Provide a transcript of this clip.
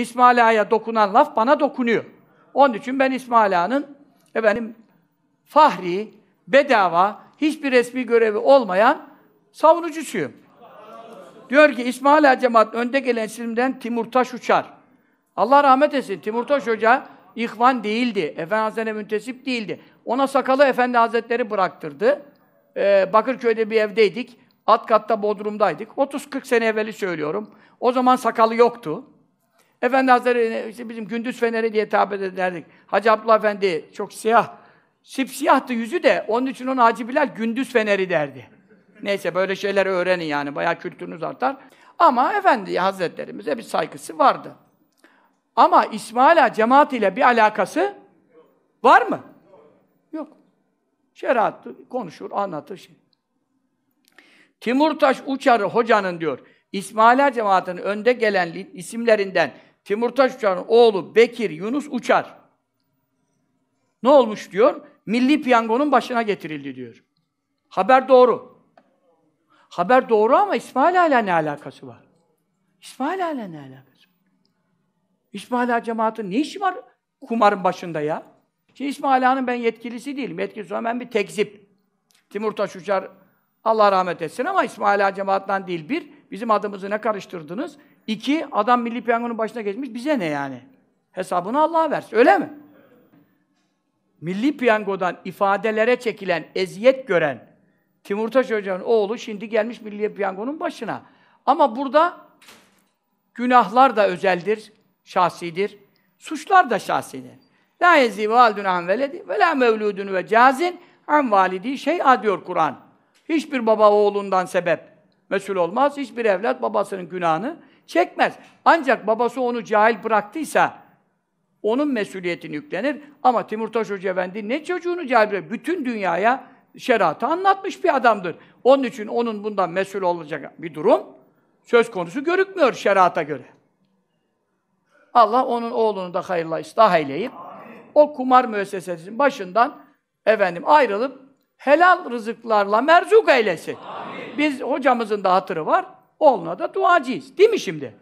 İsmail Ağa'ya dokunan laf bana dokunuyor. Onun için ben İsmail Ağa'nın efendim fahri, bedava, hiçbir resmi görevi olmayan savunucusuyum. Diyor ki İsmail Ağa cemaatin önde gelen isimden Timurtaş Uçar. Allah rahmet etsin. Timurtaş Hoca ihvan değildi. Efendi Hazretleri müntesip değildi. Ona sakalı Efendi Hazretleri bıraktırdı. Ee, Bakırköy'de bir evdeydik. Alt katta Bodrum'daydık. 30-40 sene evveli söylüyorum. O zaman sakalı yoktu. Efendi Hazretleri, işte bizim gündüz feneri diye tabir ederdik. Hacı Abdullah Efendi çok siyah, sipsiyahtı yüzü de, onun için ona Hacı Bilal gündüz feneri derdi. Neyse böyle şeyler öğrenin yani, bayağı kültürünüz artar. Ama Efendi Hazretlerimize bir saygısı vardı. Ama İsmaila ile bir alakası var mı? Yok. Şeriat konuşur, anlatır şey. Timurtaş Uçarı hocanın diyor, İsmaila cemaatinin önde gelen isimlerinden Timurtaş Uçar'ın oğlu Bekir Yunus Uçar. Ne olmuş diyor? Milli piyangonun başına getirildi diyor. Haber doğru. Haber doğru ama İsmail Ala ne alakası var? İsmail Ala ne alakası var? İsmail Ala cemaatin ne işi var kumarın başında ya? Şimdi İsmail Ağa'nın ben yetkilisi değilim. Yetkilisi olan ben bir tekzip. Timurtaş Uçar Allah rahmet etsin ama İsmail Ağa cemaattan değil bir. Bizim adımızı ne karıştırdınız? İki, adam milli piyangonun başına geçmiş, bize ne yani? Hesabını Allah'a versin, öyle mi? Milli piyangodan ifadelere çekilen, eziyet gören Timurtaş Hoca'nın oğlu şimdi gelmiş milli piyangonun başına. Ama burada günahlar da özeldir, şahsidir. Suçlar da şahsidir. La yezi validun an veledi ve la mevludun ve cazin an validi şey diyor Kur'an. Hiçbir baba oğlundan sebep mesul olmaz. Hiçbir evlat babasının günahını Çekmez. Ancak babası onu cahil bıraktıysa onun mesuliyetini yüklenir. Ama Timurtaş Hoca Efendi ne çocuğunu cahil bırak? Bütün dünyaya şeriatı anlatmış bir adamdır. Onun için onun bundan mesul olacak bir durum söz konusu görükmüyor şerata göre. Allah onun oğlunu da hayırla ıslah eyleyip o kumar müessesesinin başından efendim ayrılıp helal rızıklarla merzuk eylesin. Amin. Biz hocamızın da hatırı var. Oğluna da duacıyız. Değil mi şimdi?